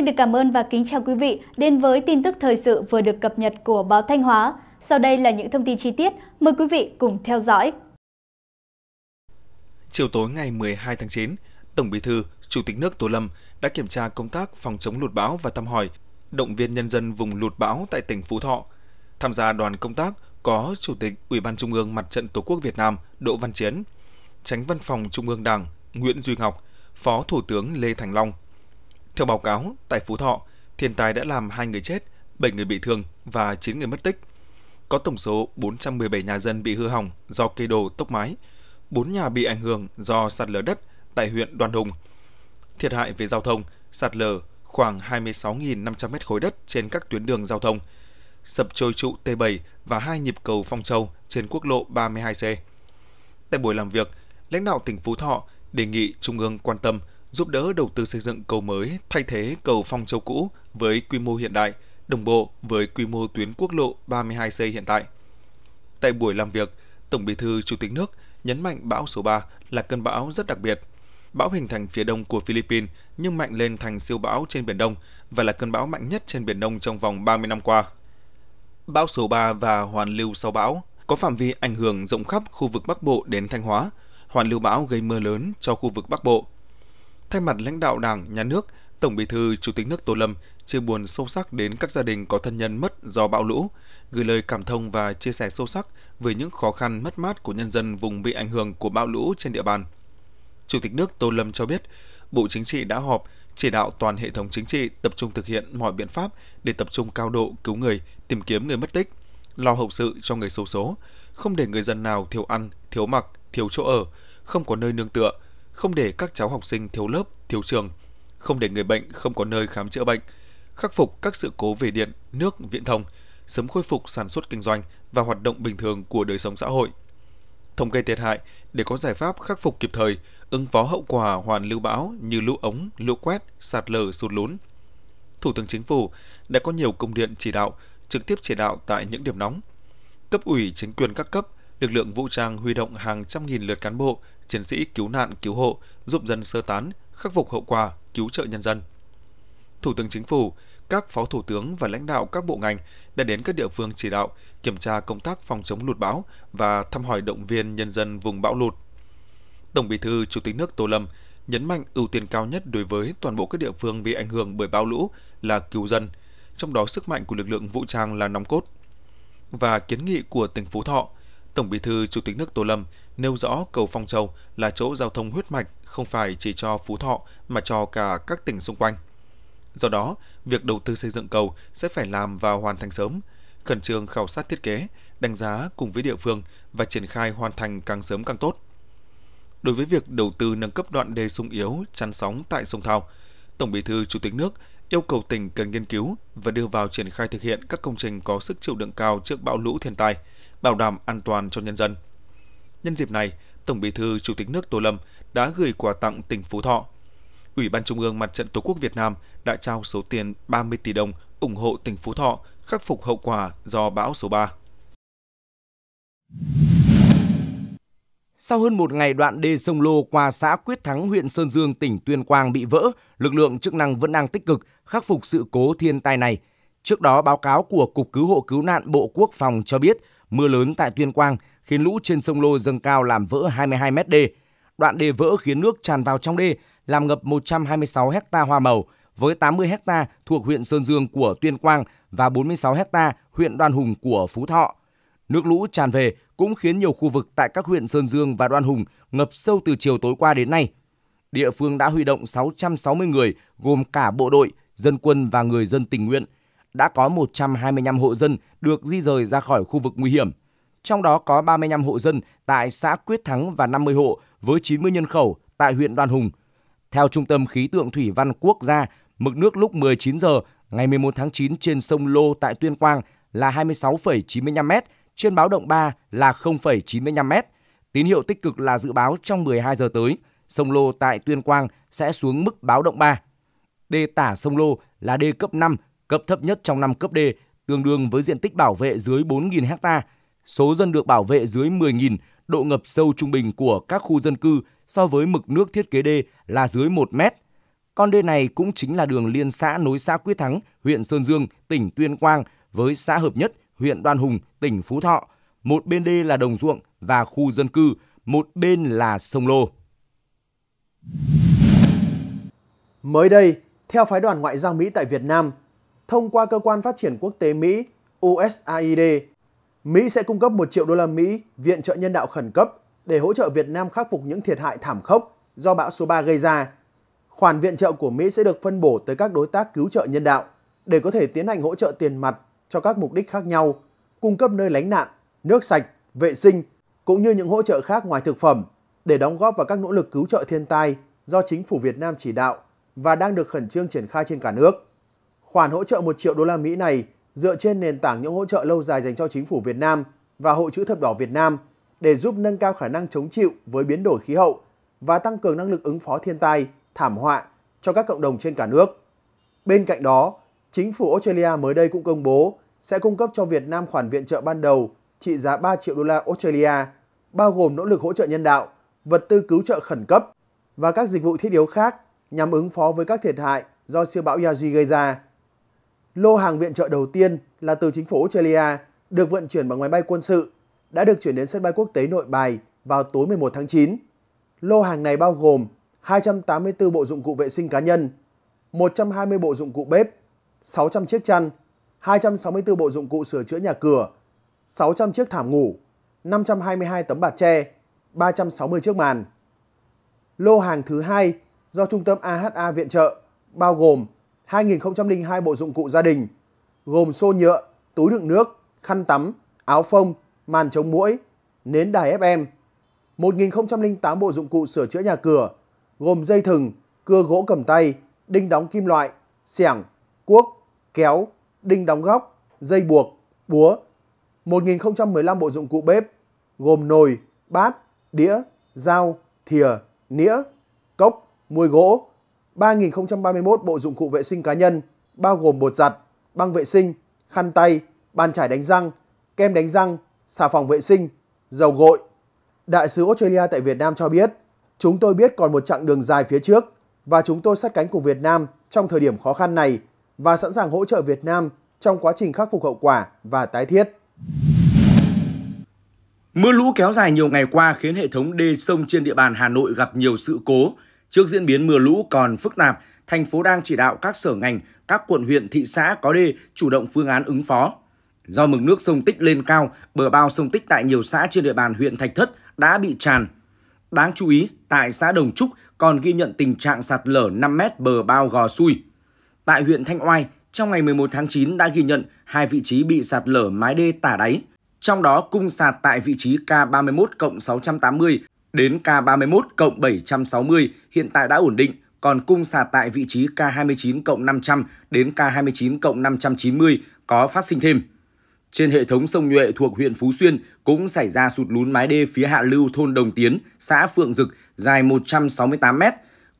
Xin được cảm ơn và kính chào quý vị đến với tin tức thời sự vừa được cập nhật của báo Thanh Hóa. Sau đây là những thông tin chi tiết, mời quý vị cùng theo dõi. Chiều tối ngày 12 tháng 9, Tổng Bí thư, Chủ tịch nước Tô Lâm đã kiểm tra công tác phòng chống lụt bão và thăm hỏi động viên nhân dân vùng lụt bão tại tỉnh Phú Thọ. Tham gia đoàn công tác có Chủ tịch Ủy ban Trung ương Mặt trận Tổ quốc Việt Nam Đỗ Văn Chiến, Tránh Văn phòng Trung ương Đảng Nguyễn Duy Ngọc, Phó Thủ tướng Lê Thành Long, theo báo cáo, tại Phú Thọ, thiên tai đã làm 2 người chết, 7 người bị thương và 9 người mất tích. Có tổng số 417 nhà dân bị hư hỏng do cây đổ tốc mái, 4 nhà bị ảnh hưởng do sạt lở đất tại huyện Đoan Hùng. Thiệt hại về giao thông, sạt lở khoảng 26.500 mét khối đất trên các tuyến đường giao thông, sập trôi trụ T7 và hai nhịp cầu Phong Châu trên quốc lộ 32C. Tại buổi làm việc, lãnh đạo tỉnh Phú Thọ đề nghị Trung ương quan tâm giúp đỡ đầu tư xây dựng cầu mới thay thế cầu Phong Châu cũ với quy mô hiện đại, đồng bộ với quy mô tuyến quốc lộ 32C hiện tại. Tại buổi làm việc, Tổng Bí thư Chủ tịch nước nhấn mạnh bão số 3 là cơn bão rất đặc biệt. Bão hình thành phía đông của Philippines nhưng mạnh lên thành siêu bão trên Biển Đông và là cơn bão mạnh nhất trên Biển Đông trong vòng 30 năm qua. Bão số 3 và hoàn lưu sau bão có phạm vi ảnh hưởng rộng khắp khu vực Bắc Bộ đến Thanh Hóa. Hoàn lưu bão gây mưa lớn cho khu vực Bắc Bộ. Thay mặt lãnh đạo Đảng, Nhà nước, Tổng Bí thư Chủ tịch nước Tô Lâm chia buồn sâu sắc đến các gia đình có thân nhân mất do bão lũ, gửi lời cảm thông và chia sẻ sâu sắc về những khó khăn mất mát của nhân dân vùng bị ảnh hưởng của bão lũ trên địa bàn. Chủ tịch nước Tô Lâm cho biết, Bộ Chính trị đã họp chỉ đạo toàn hệ thống chính trị tập trung thực hiện mọi biện pháp để tập trung cao độ cứu người, tìm kiếm người mất tích, lo hậu sự cho người xấu số, không để người dân nào thiếu ăn, thiếu mặc, thiếu chỗ ở, không có nơi nương tựa, không để các cháu học sinh thiếu lớp, thiếu trường, không để người bệnh không có nơi khám chữa bệnh, khắc phục các sự cố về điện, nước, viễn thông, sớm khôi phục sản xuất kinh doanh và hoạt động bình thường của đời sống xã hội. Thống kê thiệt hại để có giải pháp khắc phục kịp thời, ứng phó hậu quả hoàn lưu bão như lũ ống, lũ quét, sạt lở, sụt lún. Thủ tướng Chính phủ đã có nhiều công điện chỉ đạo, trực tiếp chỉ đạo tại những điểm nóng. Cấp ủy chính quyền các cấp, lực lượng vũ trang huy động hàng trăm nghìn lượt cán bộ, chiến sĩ cứu nạn cứu hộ giúp dân sơ tán, khắc phục hậu quả, cứu trợ nhân dân. Thủ tướng Chính phủ, các phó thủ tướng và lãnh đạo các bộ ngành đã đến các địa phương chỉ đạo kiểm tra công tác phòng chống lụt bão và thăm hỏi động viên nhân dân vùng bão lụt. Tổng Bí thư Chủ tịch nước Tô Lâm nhấn mạnh ưu tiên cao nhất đối với toàn bộ các địa phương bị ảnh hưởng bởi bão lũ là cứu dân, trong đó sức mạnh của lực lượng vũ trang là nòng cốt. Và kiến nghị của tỉnh Phú Thọ – Tổng Bí thư Chủ tịch nước Tô Lâm nêu rõ cầu Phong Châu là chỗ giao thông huyết mạch không phải chỉ cho Phú Thọ mà cho cả các tỉnh xung quanh. Do đó, việc đầu tư xây dựng cầu sẽ phải làm và hoàn thành sớm, khẩn trương khảo sát thiết kế, đánh giá cùng với địa phương và triển khai hoàn thành càng sớm càng tốt. Đối với việc đầu tư nâng cấp đoạn đê sung yếu chắn sóng tại sông Thao, Tổng Bí thư Chủ tịch nước yêu cầu tỉnh cần nghiên cứu và đưa vào triển khai thực hiện các công trình có sức chịu đựng cao trước bão lũ thiên tai – bảo đảm an toàn cho nhân dân. Nhân dịp này, Tổng Bí thư Chủ tịch nước Tô Lâm đã gửi quà tặng tỉnh Phú Thọ. Ủy ban Trung ương Mặt trận Tổ quốc Việt Nam đã trao số tiền 30 tỷ đồng ủng hộ tỉnh Phú Thọ khắc phục hậu quả do bão số 3. Sau hơn một ngày đoạn đê sông Lô qua xã Quyết Thắng, huyện Sơn Dương, tỉnh Tuyên Quang bị vỡ, lực lượng chức năng vẫn đang tích cực khắc phục sự cố thiên tai này. Trước đó, báo cáo của Cục Cứu hộ Cứu nạn Bộ Quốc phòng cho biết, mưa lớn tại Tuyên Quang khiến lũ trên sông Lô dâng cao làm vỡ 22 mét đê. Đoạn đê vỡ khiến nước tràn vào trong đê, làm ngập 126 hecta hoa màu với 80 hecta thuộc huyện Sơn Dương của Tuyên Quang và 46 hecta huyện Đoan Hùng của Phú Thọ. Nước lũ tràn về cũng khiến nhiều khu vực tại các huyện Sơn Dương và Đoan Hùng ngập sâu từ chiều tối qua đến nay. Địa phương đã huy động 660 người gồm cả bộ đội, dân quân và người dân tình nguyện – đã có 125 hộ dân được di rời ra khỏi khu vực nguy hiểm. Trong đó có 35 hộ dân tại xã Quyết Thắng và 50 hộ với 90 nhân khẩu tại huyện Đoan Hùng. Theo Trung tâm Khí tượng Thủy văn Quốc gia, mực nước lúc 19 giờ ngày 11 tháng 9 trên sông Lô tại Tuyên Quang là 26,95 m, trên báo động 3 là 0,95 m. Tín hiệu tích cực là dự báo trong 12 giờ tới, sông Lô tại Tuyên Quang sẽ xuống mức báo động 3. Đê tả sông Lô là đê cấp 5 cấp thấp nhất trong năm cấp D, tương đương với diện tích bảo vệ dưới 4.000 ha. Số dân được bảo vệ dưới 10.000, độ ngập sâu trung bình của các khu dân cư so với mực nước thiết kế đê là dưới 1 mét. Con đê này cũng chính là đường liên xã nối xã Quyết Thắng, huyện Sơn Dương, tỉnh Tuyên Quang với xã Hợp Nhất, huyện Đoan Hùng, tỉnh Phú Thọ. Một bên đê là đồng ruộng và khu dân cư, một bên là sông Lô. Mới đây, theo phái đoàn ngoại giao Mỹ tại Việt Nam, thông qua cơ quan phát triển quốc tế Mỹ USAID. Mỹ sẽ cung cấp 1 triệu đô la Mỹ viện trợ nhân đạo khẩn cấp để hỗ trợ Việt Nam khắc phục những thiệt hại thảm khốc do bão số 3 gây ra. Khoản viện trợ của Mỹ sẽ được phân bổ tới các đối tác cứu trợ nhân đạo để có thể tiến hành hỗ trợ tiền mặt cho các mục đích khác nhau, cung cấp nơi lánh nạn, nước sạch, vệ sinh cũng như những hỗ trợ khác ngoài thực phẩm để đóng góp vào các nỗ lực cứu trợ thiên tai do chính phủ Việt Nam chỉ đạo và đang được khẩn trương triển khai trên cả nước. Khoản hỗ trợ 1 triệu đô la Mỹ này dựa trên nền tảng những hỗ trợ lâu dài dành cho chính phủ Việt Nam và Hội chữ thập đỏ Việt Nam để giúp nâng cao khả năng chống chịu với biến đổi khí hậu và tăng cường năng lực ứng phó thiên tai, thảm họa cho các cộng đồng trên cả nước. Bên cạnh đó, chính phủ Australia mới đây cũng công bố sẽ cung cấp cho Việt Nam khoản viện trợ ban đầu trị giá 3 triệu đô la Australia, bao gồm nỗ lực hỗ trợ nhân đạo, vật tư cứu trợ khẩn cấp và các dịch vụ thiết yếu khác nhằm ứng phó với các thiệt hại do siêu bão Yagi gây ra. Lô hàng viện trợ đầu tiên là từ chính phủ Australia được vận chuyển bằng máy bay quân sự đã được chuyển đến sân bay quốc tế nội bài vào tối 11 tháng 9. Lô hàng này bao gồm 284 bộ dụng cụ vệ sinh cá nhân, 120 bộ dụng cụ bếp, 600 chiếc chăn, 264 bộ dụng cụ sửa chữa nhà cửa, 600 chiếc thảm ngủ, 522 tấm bạt tre, 360 chiếc màn. Lô hàng thứ hai do trung tâm AHA viện trợ bao gồm 2.002 bộ dụng cụ gia đình, gồm xô nhựa, túi đựng nước, khăn tắm, áo phông, màn chống mũi, nến đài FM. 1.008 bộ dụng cụ sửa chữa nhà cửa, gồm dây thừng, cưa gỗ cầm tay, đinh đóng kim loại, xẻng, cuốc, kéo, đinh đóng góc, dây buộc, búa. 1.015 bộ dụng cụ bếp, gồm nồi, bát, đĩa, dao, thìa, nĩa, cốc, muôi gỗ, 3.031 bộ dụng cụ vệ sinh cá nhân, bao gồm bột giặt, băng vệ sinh, khăn tay, bàn chải đánh răng, kem đánh răng, xà phòng vệ sinh, dầu gội. Đại sứ Australia tại Việt Nam cho biết, chúng tôi biết còn một chặng đường dài phía trước và chúng tôi sát cánh cùng Việt Nam trong thời điểm khó khăn này và sẵn sàng hỗ trợ Việt Nam trong quá trình khắc phục hậu quả và tái thiết. Mưa lũ kéo dài nhiều ngày qua khiến hệ thống đê sông trên địa bàn Hà Nội gặp nhiều sự cố, Trước diễn biến mưa lũ còn phức tạp, thành phố đang chỉ đạo các sở ngành, các quận huyện thị xã có đê chủ động phương án ứng phó. Do mực nước sông Tích lên cao, bờ bao sông Tích tại nhiều xã trên địa bàn huyện Thạch Thất đã bị tràn. Đáng chú ý, tại xã Đồng Trúc còn ghi nhận tình trạng sạt lở 5 m bờ bao gò xui. Tại huyện Thanh Oai, trong ngày 11 tháng 9 đã ghi nhận hai vị trí bị sạt lở mái đê tả đáy. Trong đó cung sạt tại vị trí K31 680 Đến K31 cộng 760 hiện tại đã ổn định, còn cung sạt tại vị trí K29 cộng 500 đến K29 cộng 590 có phát sinh thêm. Trên hệ thống sông Nhuệ thuộc huyện Phú Xuyên cũng xảy ra sụt lún mái đê phía hạ lưu thôn Đồng Tiến, xã Phượng Dực dài 168 m.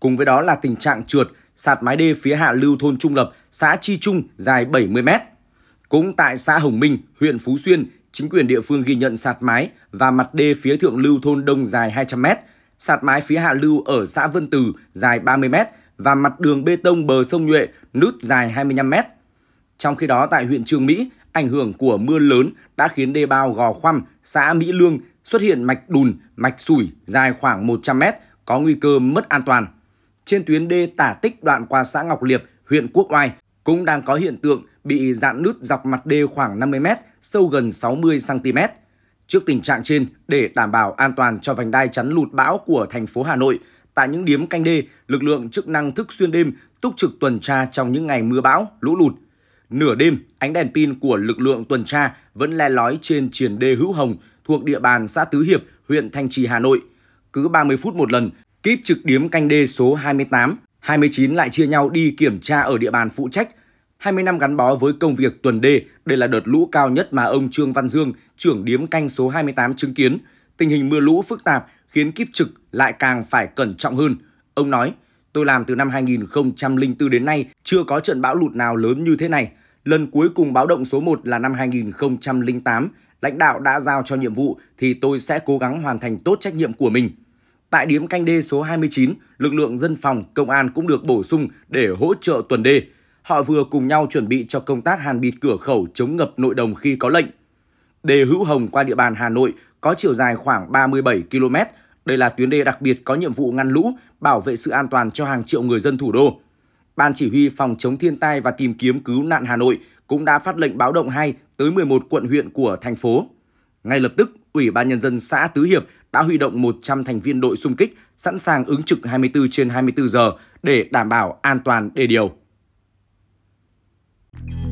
Cùng với đó là tình trạng trượt, sạt mái đê phía hạ lưu thôn Trung Lập, xã Chi Trung dài 70 m. Cũng tại xã Hồng Minh, huyện Phú Xuyên chính quyền địa phương ghi nhận sạt mái và mặt đê phía thượng lưu thôn Đông dài 200m, sạt mái phía hạ lưu ở xã Vân Từ dài 30m và mặt đường bê tông bờ sông Nhuệ nứt dài 25m. Trong khi đó tại huyện Trường Mỹ, ảnh hưởng của mưa lớn đã khiến đê bao Gò Khoăm, xã Mỹ Lương xuất hiện mạch đùn, mạch sủi dài khoảng 100m, có nguy cơ mất an toàn. Trên tuyến đê tả tích đoạn qua xã Ngọc Liệp, huyện Quốc Oai cũng đang có hiện tượng bị dạn nứt dọc mặt đê khoảng 50 m sâu gần 60 cm. Trước tình trạng trên, để đảm bảo an toàn cho vành đai chắn lụt bão của thành phố Hà Nội, tại những điểm canh đê, lực lượng chức năng thức xuyên đêm túc trực tuần tra trong những ngày mưa bão, lũ lụt. Nửa đêm, ánh đèn pin của lực lượng tuần tra vẫn le lói trên triền đê Hữu Hồng thuộc địa bàn xã Tứ Hiệp, huyện Thanh Trì, Hà Nội. Cứ 30 phút một lần, kíp trực điếm canh đê số 28, 29 lại chia nhau đi kiểm tra ở địa bàn phụ trách 20 năm gắn bó với công việc tuần đê, đây là đợt lũ cao nhất mà ông Trương Văn Dương, trưởng điếm canh số 28 chứng kiến. Tình hình mưa lũ phức tạp khiến kiếp trực lại càng phải cẩn trọng hơn. Ông nói, tôi làm từ năm 2004 đến nay chưa có trận bão lụt nào lớn như thế này. Lần cuối cùng báo động số 1 là năm 2008, lãnh đạo đã giao cho nhiệm vụ thì tôi sẽ cố gắng hoàn thành tốt trách nhiệm của mình. Tại điếm canh đê số 29, lực lượng dân phòng, công an cũng được bổ sung để hỗ trợ tuần đê họ vừa cùng nhau chuẩn bị cho công tác hàn bịt cửa khẩu chống ngập nội đồng khi có lệnh. Đề Hữu Hồng qua địa bàn Hà Nội có chiều dài khoảng 37 km. Đây là tuyến đê đặc biệt có nhiệm vụ ngăn lũ, bảo vệ sự an toàn cho hàng triệu người dân thủ đô. Ban chỉ huy phòng chống thiên tai và tìm kiếm cứu nạn Hà Nội cũng đã phát lệnh báo động 2 tới 11 quận huyện của thành phố. Ngay lập tức, Ủy ban Nhân dân xã Tứ Hiệp đã huy động 100 thành viên đội xung kích sẵn sàng ứng trực 24 trên 24 giờ để đảm bảo an toàn đê điều. Thank you.